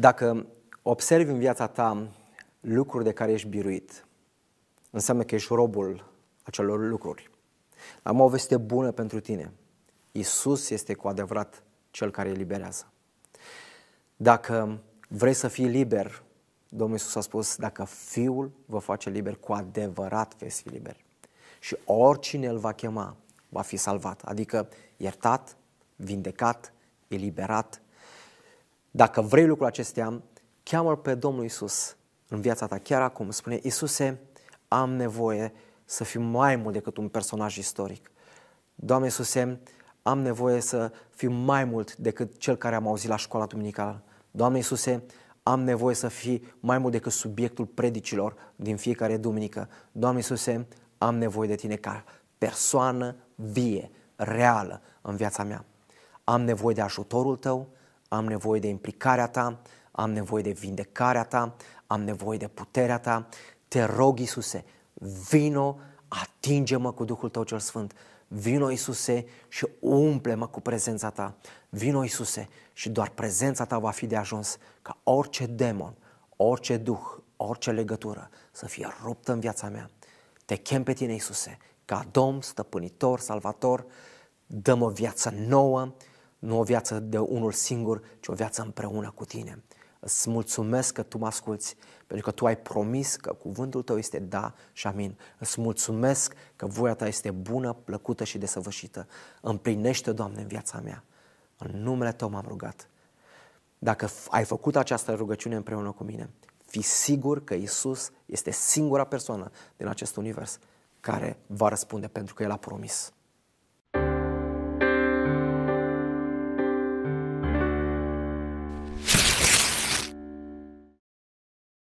Dacă observi în viața ta lucruri de care ești biruit, înseamnă că ești robul acelor lucruri. Am o veste bună pentru tine. Isus este cu adevărat cel care eliberează. Dacă vrei să fii liber, Domnul Isus a spus, dacă Fiul vă face liber, cu adevărat veți fi liber. Și oricine îl va chema, va fi salvat. Adică iertat, vindecat, eliberat, dacă vrei lucrul acestea, cheamă-L pe Domnul Isus în viața ta chiar acum. Spune, Isuse, am nevoie să fiu mai mult decât un personaj istoric. Doamne Iisuse, am nevoie să fiu mai mult decât cel care am auzit la școala duminicală. Doamne Iisuse, am nevoie să fii mai mult decât subiectul predicilor din fiecare duminică. Doamne Iisuse, am nevoie de Tine ca persoană vie, reală în viața mea. Am nevoie de ajutorul Tău, am nevoie de implicarea ta, am nevoie de vindecarea ta, am nevoie de puterea ta. Te rog, Iisuse, vino, atinge-mă cu Duhul tău cel Sfânt. Vino, Iisuse, și umple-mă cu prezența ta. Vino, Iisuse, și doar prezența ta va fi de ajuns ca orice demon, orice duh, orice legătură să fie ruptă în viața mea. Te chem pe tine, Iisuse, ca Domn, Stăpânitor, Salvator, dă-mă viață nouă, nu o viață de unul singur, ci o viață împreună cu tine. Îți mulțumesc că tu mă asculți, pentru că tu ai promis că cuvântul tău este da și amin. Îți mulțumesc că voia ta este bună, plăcută și desăvârșită. Împlinește, Doamne, în viața mea. În numele tău m-am rugat. Dacă ai făcut această rugăciune împreună cu mine, fi sigur că Isus este singura persoană din acest univers care va răspunde pentru că El a promis.